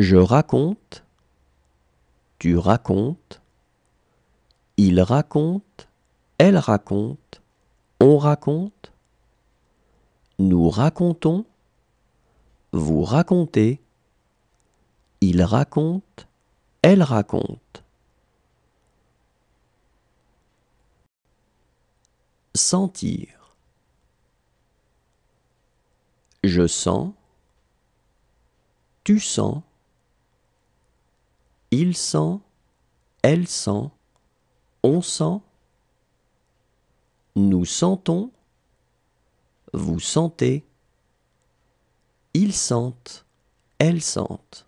Je raconte, tu racontes, il raconte, elle raconte, on raconte, nous racontons, vous racontez, il raconte, elle raconte. Sentir. Je sens, tu sens, il sent, elle sent, on sent, nous sentons, vous sentez, ils sentent, elles sentent.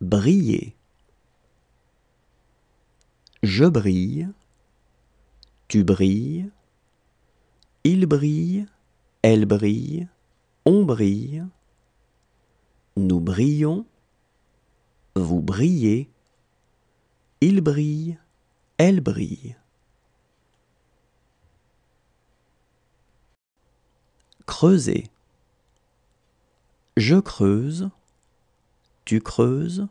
Briller. Je brille, tu brilles, il brille, elle brille, on brille, nous brillons, vous brillez, il brille, elle brille. Creuser. Je creuse, tu creuses,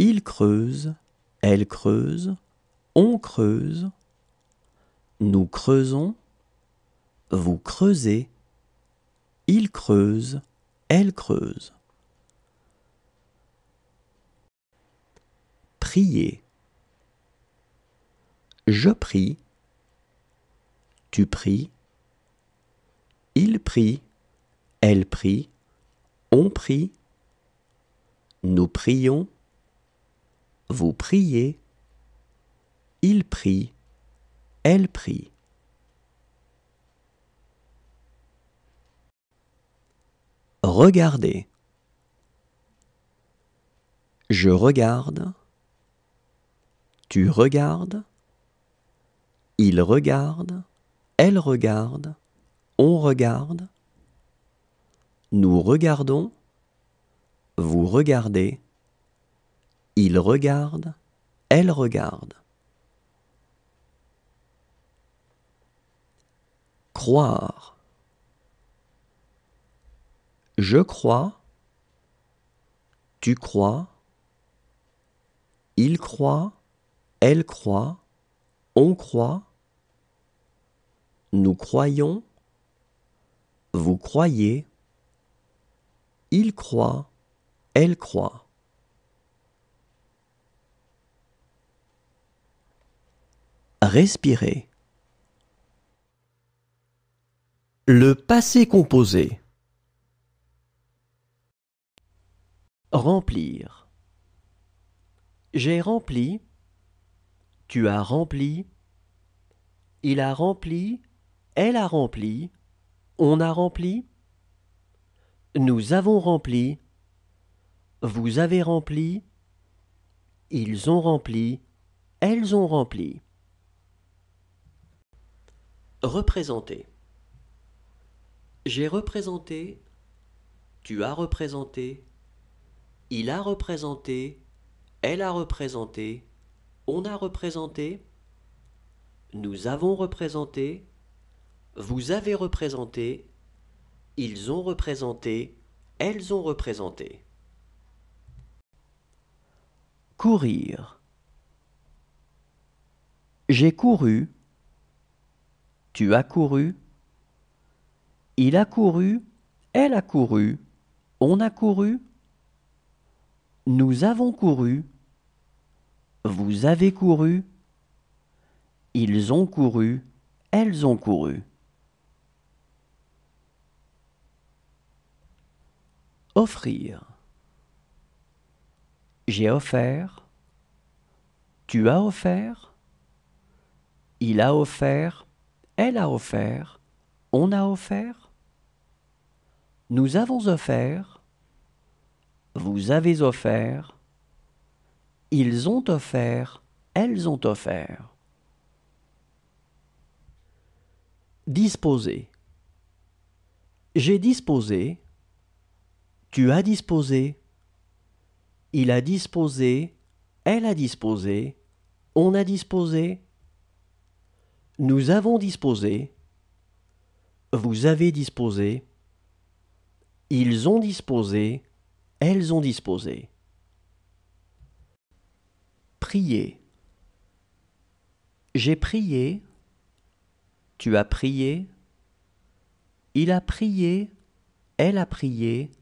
il creuse, elle creuse, on creuse, nous creusons, vous creusez, il creuse, elle creuse. prier. Je prie. Tu pries. Il prie. Elle prie. On prie. Nous prions. Vous priez. Il prie. Elle prie. Regardez. Je regarde. Tu regardes. Il regarde. Elle regarde. On regarde. Nous regardons. Vous regardez. Il regarde. Elle regarde. Croire. Je crois. Tu crois. Il croit. Elle croit, on croit, nous croyons, vous croyez, il croit, elle croit. Respirer. Le passé composé. Remplir. J'ai rempli tu as rempli. Il a rempli. Elle a rempli. On a rempli. Nous avons rempli. Vous avez rempli. Ils ont rempli. Elles ont rempli. Représenter. J'ai représenté. Tu as représenté. Il a représenté. Elle a représenté on a représenté, nous avons représenté, vous avez représenté, ils ont représenté, elles ont représenté. Courir. J'ai couru. Tu as couru. Il a couru. Elle a couru. On a couru. Nous avons couru. Vous avez couru. Ils ont couru. Elles ont couru. Offrir. J'ai offert. Tu as offert. Il a offert. Elle a offert. On a offert. Nous avons offert. Vous avez offert. Ils ont offert, elles ont offert. Disposer. J'ai disposé, tu as disposé, il a disposé, elle a disposé, on a disposé, nous avons disposé, vous avez disposé, ils ont disposé, elles ont disposé. Prier. J'ai prié, tu as prié, il a prié, elle a prié,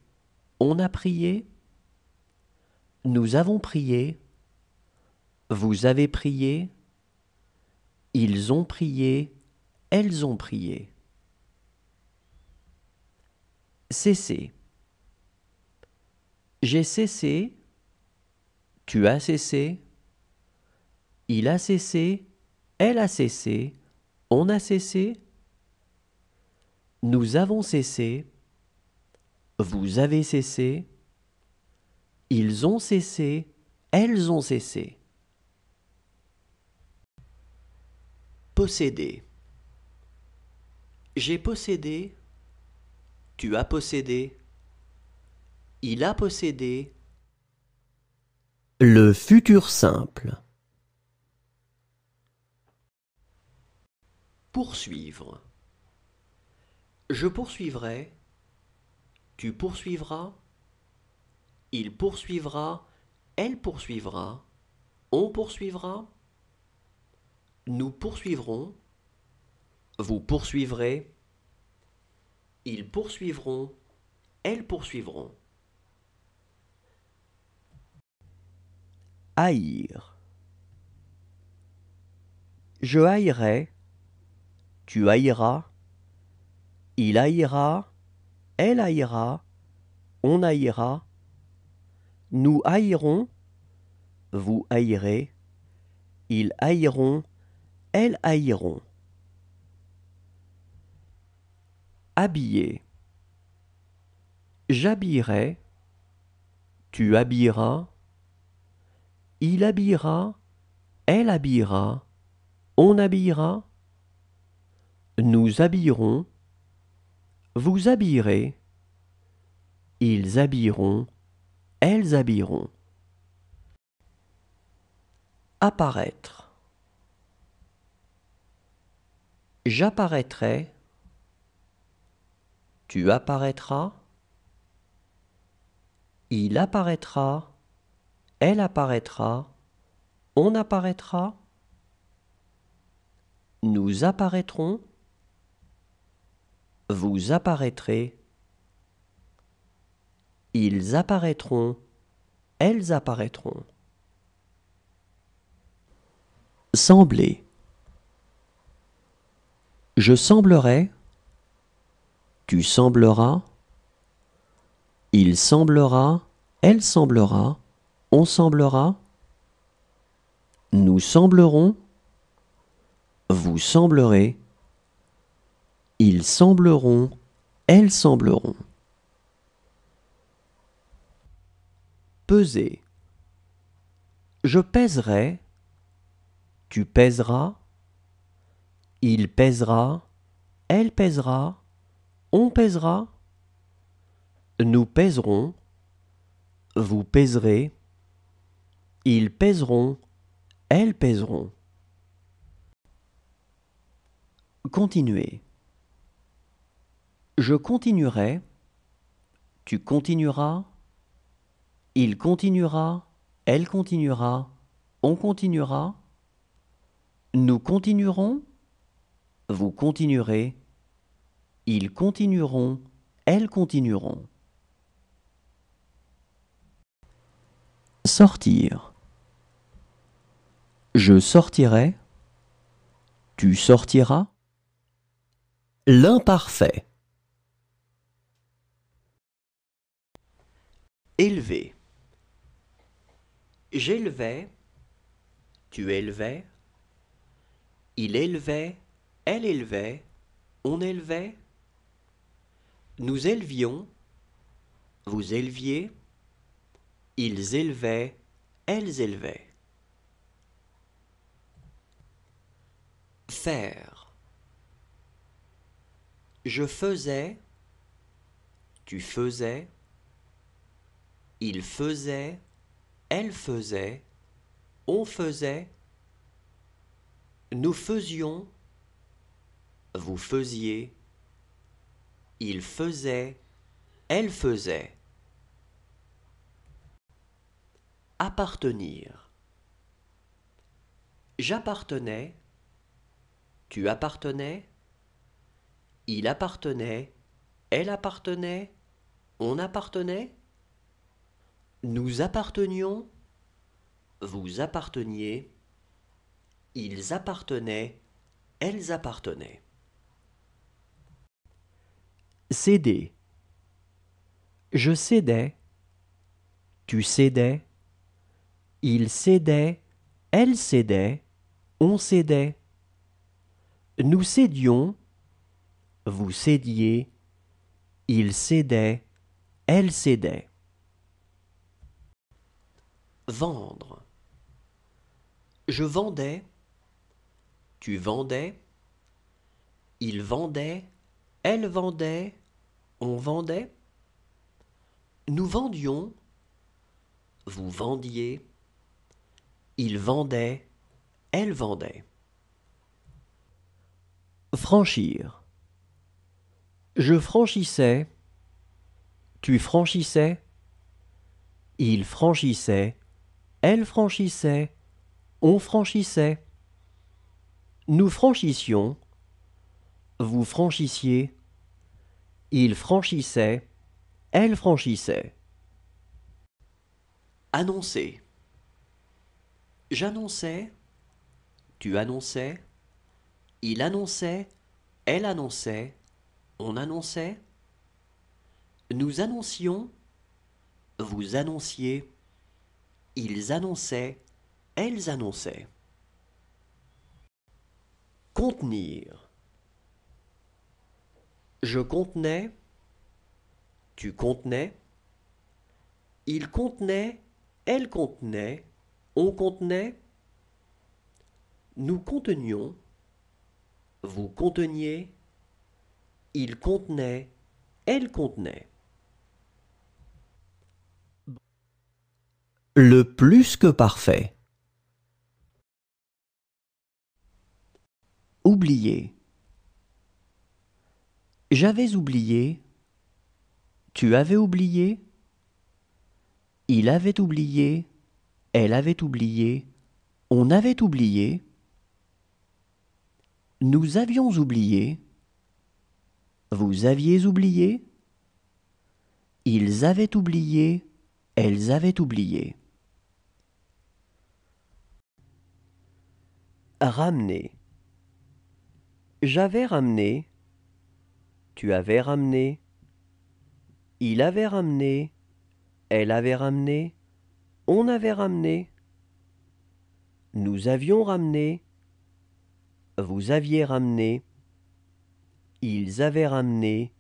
on a prié, nous avons prié, vous avez prié, ils ont prié, elles ont prié. Cesser. J'ai cessé, tu as cessé, il a cessé, elle a cessé, on a cessé, nous avons cessé, vous avez cessé, ils ont cessé, elles ont cessé. Posséder. J'ai possédé, tu as possédé, il a possédé. Le futur simple. poursuivre. Je poursuivrai, tu poursuivras, il poursuivra, elle poursuivra, on poursuivra, nous poursuivrons, vous poursuivrez, ils poursuivront, elles poursuivront. Haïr. Je haïrai, tu haïras, il haïra, elle haïra, on haïra, nous haïrons, vous haïrez, ils haïront, elles haïront. Habiller. J'habillerai, tu habilleras, il habillera, elle habillera, on habillera, nous habillerons, vous habillerez, ils habilleront, elles habilleront. Apparaître. J'apparaîtrai, tu apparaîtras, il apparaîtra, elle apparaîtra, on apparaîtra, nous apparaîtrons vous apparaîtrez, ils apparaîtront, elles apparaîtront. Sembler. Je semblerai, tu sembleras, il semblera, elle semblera, on semblera, nous semblerons, vous semblerez, ils sembleront, elles sembleront. Peser. Je pèserai, tu pèseras, il pèsera, elle pèsera, on pèsera, nous pèserons, vous pèserez, ils pèseront, elles pèseront. Continuez. Je continuerai, tu continueras, il continuera, elle continuera, on continuera, nous continuerons, vous continuerez, ils continueront, elles continueront. Sortir. Je sortirai. Tu sortiras. L'imparfait. Élever. J'élevais, tu élevais, il élevait, elle élevait, on élevait. Nous élevions, vous éleviez, ils élevaient, elles élevaient. Faire. Je faisais, tu faisais, il faisait, elle faisait, on faisait, nous faisions, vous faisiez, il faisait, elle faisait. Appartenir. J'appartenais, tu appartenais, il appartenait, elle appartenait, on appartenait nous appartenions, vous apparteniez, ils appartenaient, elles appartenaient. Céder. Je cédais, tu cédais, il cédait, elle cédait, on cédait. Nous cédions, vous cédiez, ils cédait, elle cédait. Vendre. Je vendais. Tu vendais. Il vendait. Elle vendait. On vendait. Nous vendions. Vous vendiez. Il vendait. Elle vendait. Franchir. Je franchissais. Tu franchissais. Il franchissait. Elle franchissait, on franchissait. Nous franchissions, vous franchissiez. Il franchissait, elle franchissait. Annoncer. J'annonçais, tu annonçais, il annonçait, elle annonçait, on annonçait. Nous annoncions, vous annonciez. Ils annonçaient, elles annonçaient. Contenir. Je contenais, tu contenais, il contenait, elle contenait, on contenait, nous contenions, vous conteniez, il contenait, elle contenait. le plus que parfait. Oublier. J'avais oublié. Tu avais oublié. Il avait oublié. Elle avait oublié. On avait oublié. Nous avions oublié. Vous aviez oublié. Ils avaient oublié. Elles avaient oublié. Ramener. J'avais ramené. Tu avais ramené. Il avait ramené. Elle avait ramené. On avait ramené. Nous avions ramené. Vous aviez ramené. Ils avaient ramené.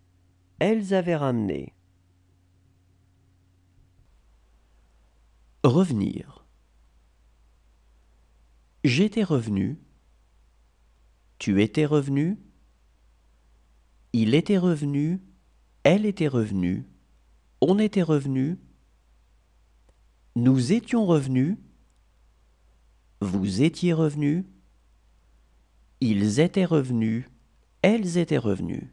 Elles avaient ramené. Revenir. J'étais revenu. Tu étais revenu. Il était revenu. Elle était revenue. On était revenu. Nous étions revenus. Vous étiez revenus. Ils étaient revenus. Elles étaient revenues.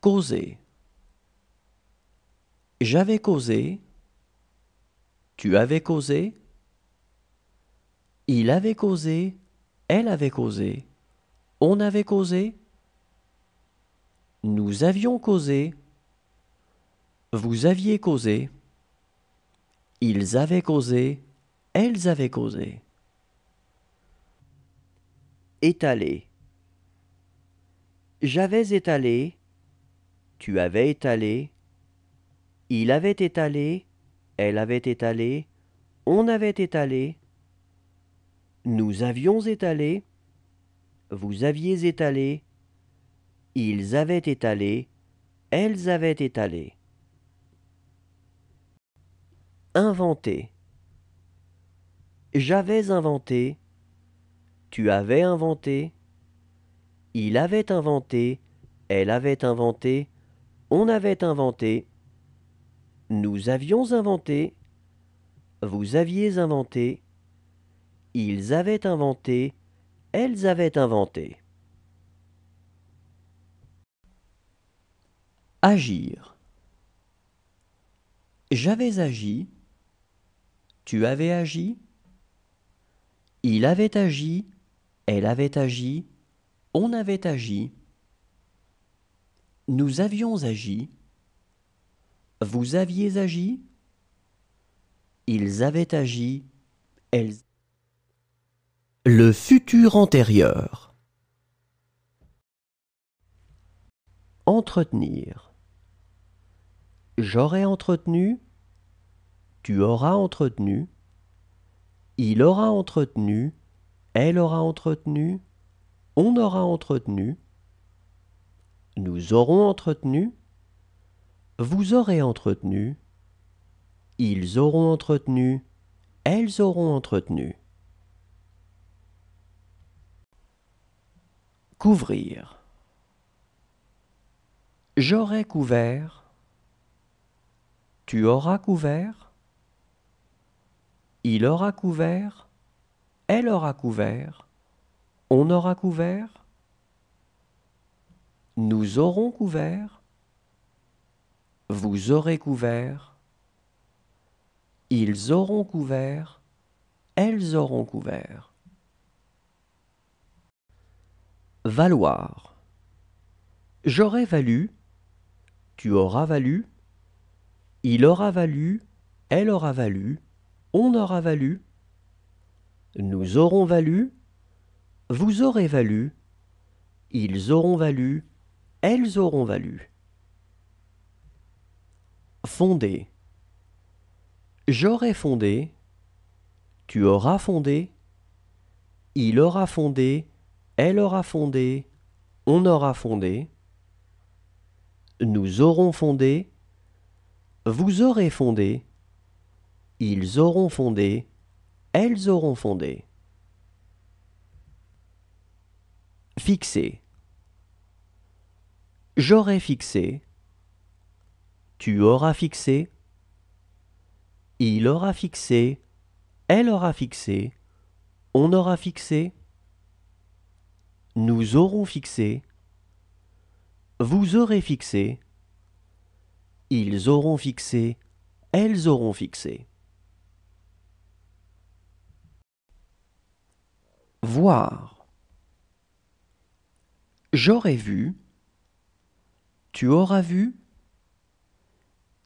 Causer. J'avais causé. Tu avais causé. Il avait causé. Elle avait causé. On avait causé. Nous avions causé. Vous aviez causé. Ils avaient causé. Elles avaient causé. Étaler. J'avais étalé. Tu avais étalé. Il avait étalé. Elle avait étalé, on avait étalé, nous avions étalé, vous aviez étalé, ils avaient étalé, elles avaient étalé. Inventer. J'avais inventé, tu avais inventé, il avait inventé, elle avait inventé, on avait inventé, nous avions inventé, vous aviez inventé, ils avaient inventé, elles avaient inventé. Agir. J'avais agi, tu avais agi, il avait agi, elle avait agi, on avait agi, nous avions agi, vous aviez agi, ils avaient agi, elles. Le futur antérieur. Entretenir. J'aurais entretenu, tu auras entretenu, il aura entretenu, elle aura entretenu, on aura entretenu, nous aurons entretenu, vous aurez entretenu, ils auront entretenu, elles auront entretenu. Couvrir. J'aurai couvert, tu auras couvert, il aura couvert, elle aura couvert, on aura couvert, nous aurons couvert, vous aurez couvert, ils auront couvert, elles auront couvert. Valoir. J'aurai valu, tu auras valu, il aura valu, elle aura valu, on aura valu, nous aurons valu, vous aurez valu, ils auront valu, elles auront valu. Fondé. J'aurai fondé. Tu auras fondé. Il aura fondé. Elle aura fondé. On aura fondé. Nous aurons fondé. Vous aurez fondé. Ils auront fondé. Elles auront fondé. Fixé. J'aurai fixé. Tu auras fixé. Il aura fixé. Elle aura fixé. On aura fixé. Nous aurons fixé. Vous aurez fixé. Ils auront fixé. Elles auront fixé. Voir. J'aurais vu. Tu auras vu.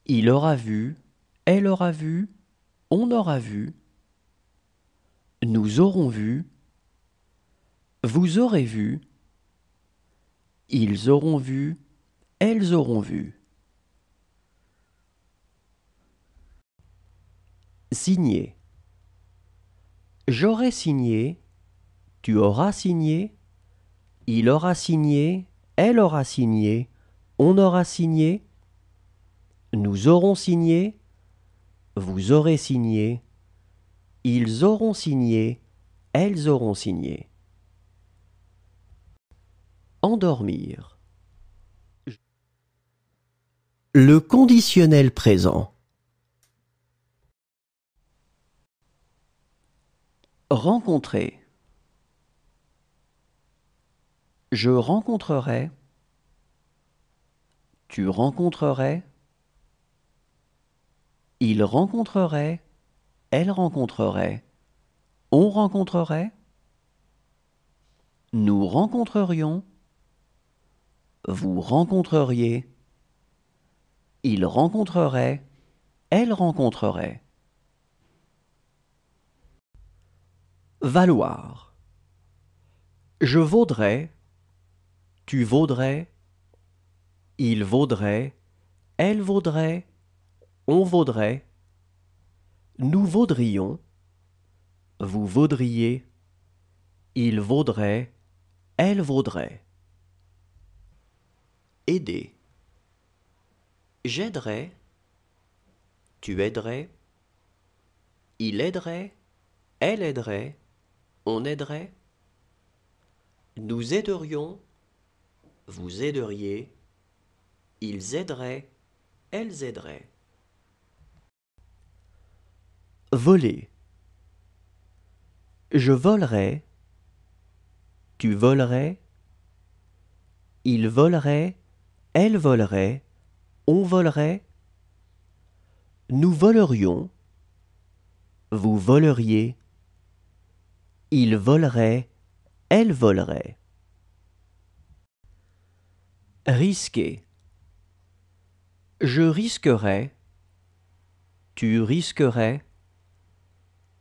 Il aura vu, elle aura vu, on aura vu, nous aurons vu, vous aurez vu, ils auront vu, elles auront vu. Signé. J'aurai signé, tu auras signé, il aura signé, elle aura signé, on aura signé, nous aurons signé, vous aurez signé, ils auront signé, elles auront signé. Endormir. Le conditionnel présent. Rencontrer. Je rencontrerai. Tu rencontrerais. Il rencontrerait, elle rencontrerait, on rencontrerait, nous rencontrerions, vous rencontreriez, il rencontrerait, elle rencontrerait. Valoir. Je vaudrais, tu vaudrais, il vaudrait, elle vaudrait, on vaudrait, nous vaudrions, vous vaudriez, il vaudrait, elle vaudrait. Aider. J'aiderais, tu aiderais, il aiderait, elle aiderait, on aiderait. Nous aiderions, vous aideriez, ils aideraient, elles aideraient. Voler. Je volerai. Tu volerais. Il volerait. Elle volerait. On volerait. Nous volerions. Vous voleriez. Il volerait. Elle volerait. Risquer. Je risquerais. Tu risquerais.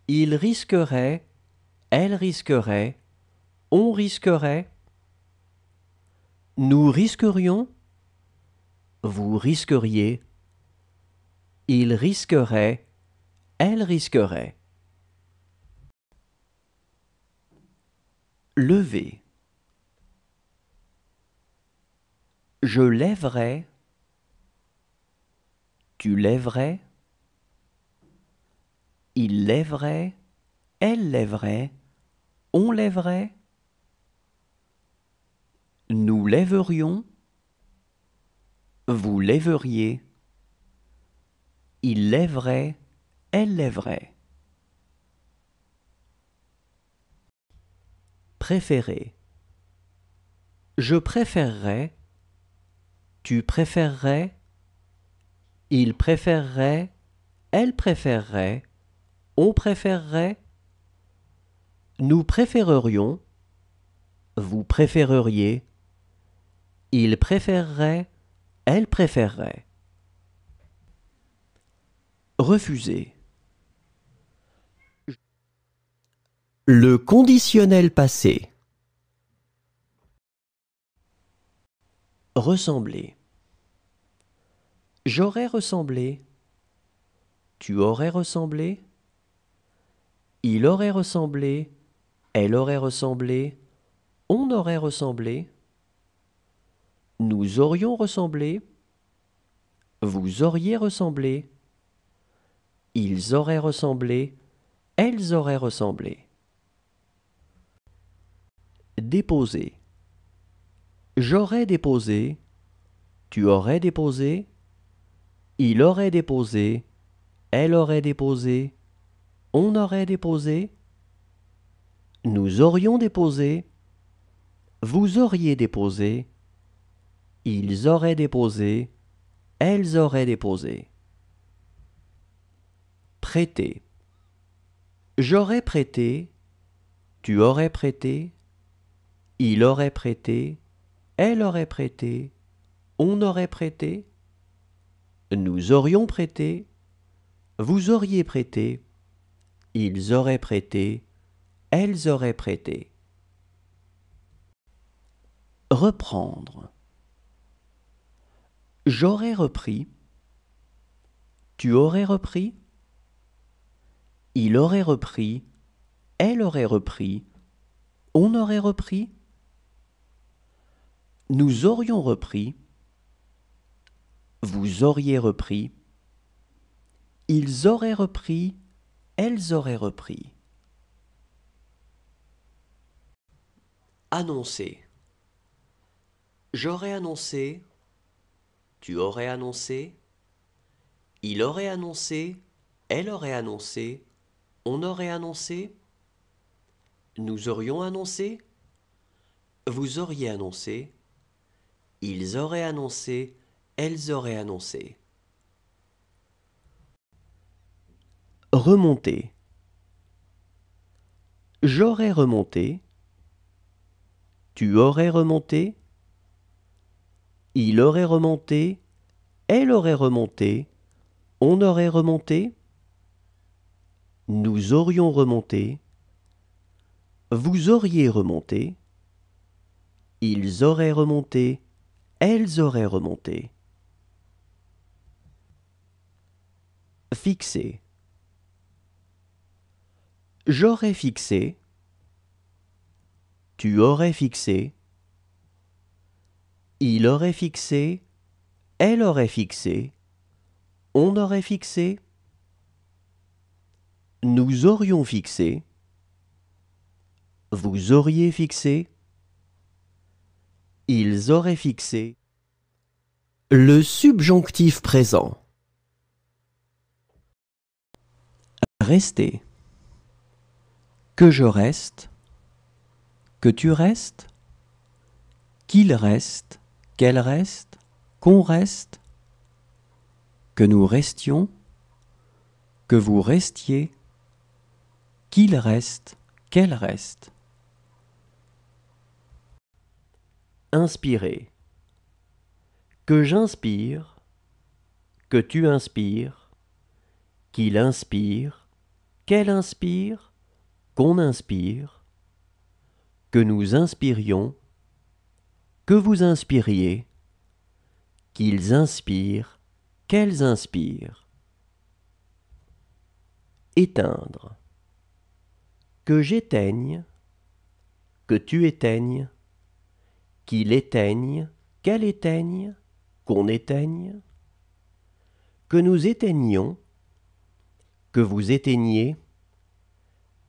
Il risquerait, elle risquerait, on risquerait. Nous risquerions, vous risqueriez. Il risquerait, elle risquerait. Lever. Je lèverai. Tu lèverais. Il lèverait, elle lèverait, on lèverait, nous lèverions, vous lèveriez, il lèverait, elle lèverait. Préférer. Je préférerais, tu préférerais, il préférerait, elle préférerait, on préférerait. Nous préférerions. Vous préféreriez. Il préférerait. Elle préférerait. Refuser. Le conditionnel passé. Ressembler. J'aurais ressemblé. Tu aurais ressemblé. Il aurait ressemblé, elle aurait ressemblé, on aurait ressemblé, nous aurions ressemblé, vous auriez ressemblé, ils auraient ressemblé, elles auraient ressemblé. Déposer. J'aurais déposé, tu aurais déposé, il aurait déposé, elle aurait déposé, on aurait déposé, nous aurions déposé, vous auriez déposé, ils auraient déposé, elles auraient déposé. Prêter. J'aurais prêté, tu aurais prêté, il aurait prêté, elle aurait prêté, on aurait prêté, nous aurions prêté, vous auriez prêté, ils auraient prêté, elles auraient prêté. Reprendre. J'aurais repris. Tu aurais repris. Il aurait repris. Elle aurait repris. On aurait repris. Nous aurions repris. Vous auriez repris. Ils auraient repris elles auraient repris. Annoncer. J'aurais annoncé. Tu aurais annoncé. Il aurait annoncé. Elle aurait annoncé. On aurait annoncé. Nous aurions annoncé. Vous auriez annoncé. Ils auraient annoncé. Elles auraient annoncé. Remonter. J'aurais remonté. Tu aurais remonté. Il aurait remonté. Elle aurait remonté. On aurait remonté. Nous aurions remonté. Vous auriez remonté. Ils auraient remonté. Elles auraient remonté. Fixer. J'aurais fixé. Tu aurais fixé. Il aurait fixé. Elle aurait fixé. On aurait fixé. Nous aurions fixé. Vous auriez fixé. Ils auraient fixé. Le subjonctif présent. Restez que je reste, que tu restes, qu'il reste, qu'elle reste, qu'on reste, que nous restions, que vous restiez, qu'il reste, qu'elle reste. Inspirer. Que j'inspire, que tu inspires, qu'il inspire, qu'elle inspire, qu'on inspire, que nous inspirions, que vous inspiriez, qu'ils inspirent, qu'elles inspirent. Éteindre. Que j'éteigne, que tu éteignes, qu'il éteigne, qu'elle éteigne, qu'on éteigne, que nous éteignions, que vous éteigniez,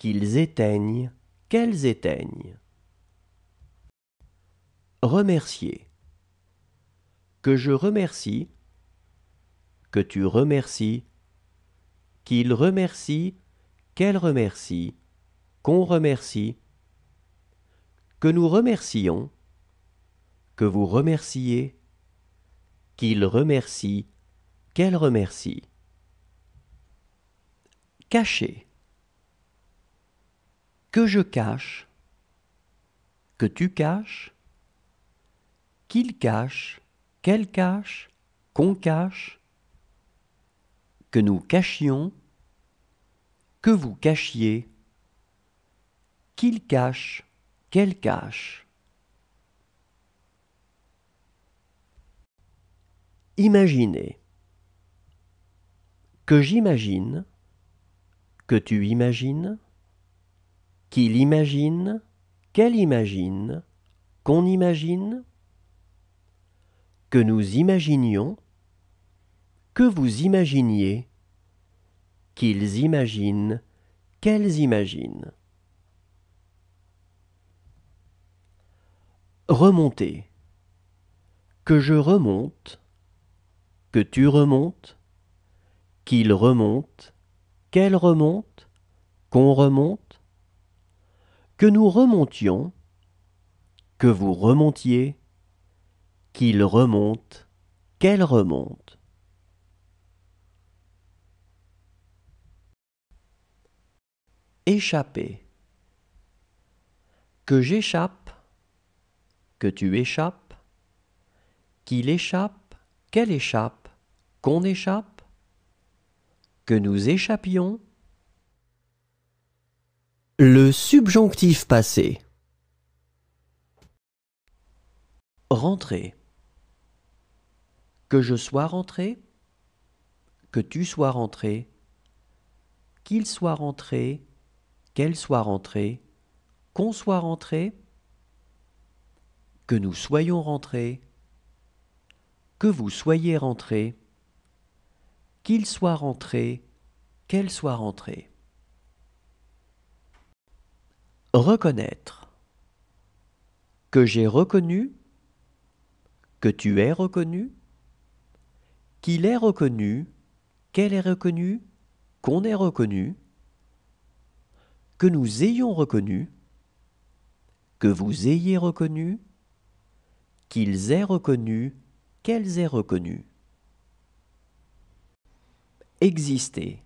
qu'ils éteignent, qu'elles éteignent. Remercier. Que je remercie, que tu remercies, qu'il remercie, qu'elle remercie, qu'on remercie, que nous remercions, que vous remerciez, qu'il remercie, qu'elle remercie. Cacher que je cache, que tu caches, qu'il cache, qu'elle cache, qu'on cache, que nous cachions, que vous cachiez, qu'il cache, qu'elle cache. Imaginez. Que j'imagine, que tu imagines, qu'il imagine, qu'elle imagine, qu'on imagine, que nous imaginions, que vous imaginiez, qu'ils imaginent, qu'elles imaginent. Remonter. Que je remonte, que tu remontes, qu'il remonte, qu'elle remonte, qu'on remonte, que nous remontions, que vous remontiez, qu'il remonte, qu'elle remonte. Échapper. Que j'échappe, que tu échappes, qu'il échappe, qu'elle échappe, qu'on échappe, que nous échappions, le subjonctif passé. Rentrer. Que je sois rentré, que tu sois rentré, qu'il soit rentré, qu'elle soit rentrée, qu'on soit rentré, que nous soyons rentrés, que vous soyez rentrés, qu'il soit rentré, qu'elle soit rentrée reconnaître que j'ai reconnu, que tu es reconnu, qu'il est reconnu, qu'elle est reconnue, qu'on est reconnu, que nous ayons reconnu, que vous ayez reconnu, qu'ils aient reconnu, qu'elles aient reconnu. Exister,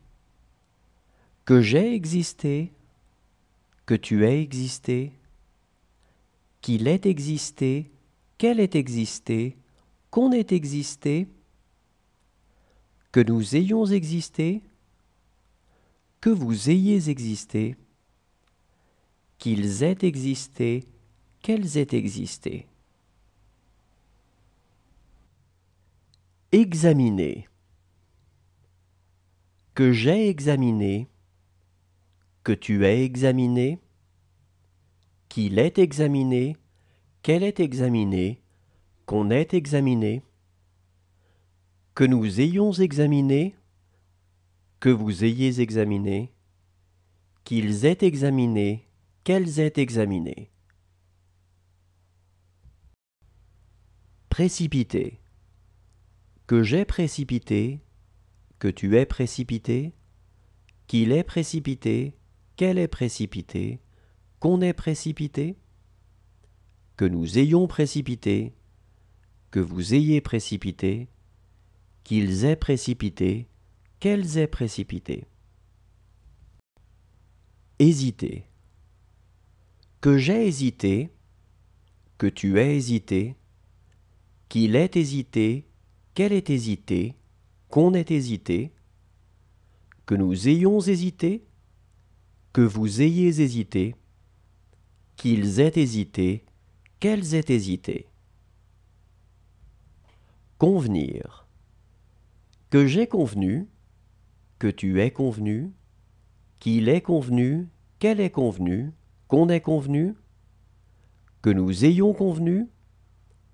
que j'ai existé, que tu aies existé, qu'il ait existé, qu'elle ait existé, qu'on ait existé, que nous ayons existé, que vous ayez existé, qu'ils aient existé, qu'elles aient existé. Examiner. Que j'ai examiné, que tu aies examiné, qu'il ait examiné, qu'elle est examiné, qu'on ait examiné, que nous ayons examiné, que vous ayez examiné, qu'ils aient examiné, qu'elles aient examiné. Précipité. Que j'ai précipité, que tu aies précipité, qu'il ait précipité, qu'elle est précipitée, qu'on est précipité, que nous ayons précipité, que vous ayez précipité, qu'ils aient précipité, qu'elles aient précipité. Hésiter. Que j'ai hésité, que tu aies hésité, qu'il ait hésité, qu'elle ait hésité, qu'on ait hésité, que nous ayons hésité, que vous ayez hésité, qu'ils aient hésité, qu'elles aient hésité. Convenir. Que j'ai convenu, que tu es convenu, qu'il est convenu, qu'elle est convenue, qu'on est convenu, que nous ayons convenu,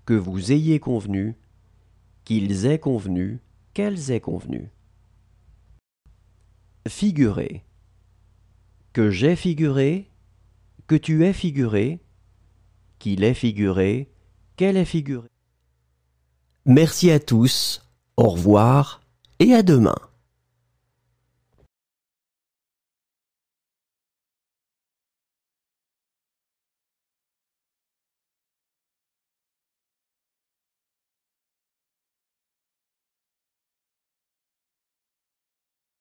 que vous ayez convenu, qu'ils aient convenu, qu'elles aient convenu. Figurer que j'ai figuré, que tu es figuré, qu'il est figuré, qu'elle est figuré. Merci à tous, au revoir et à demain.